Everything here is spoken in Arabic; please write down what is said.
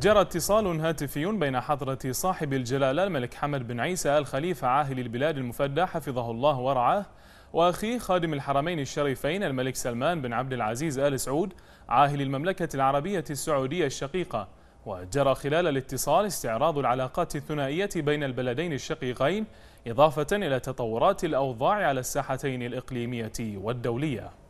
جرى اتصال هاتفي بين حضرة صاحب الجلالة الملك حمد بن عيسى الخليفة عاهل البلاد المفدى حفظه الله ورعاه وأخيه خادم الحرمين الشريفين الملك سلمان بن عبد العزيز آل سعود عاهل المملكة العربية السعودية الشقيقة وجرى خلال الاتصال استعراض العلاقات الثنائية بين البلدين الشقيقين إضافة إلى تطورات الأوضاع على الساحتين الإقليمية والدولية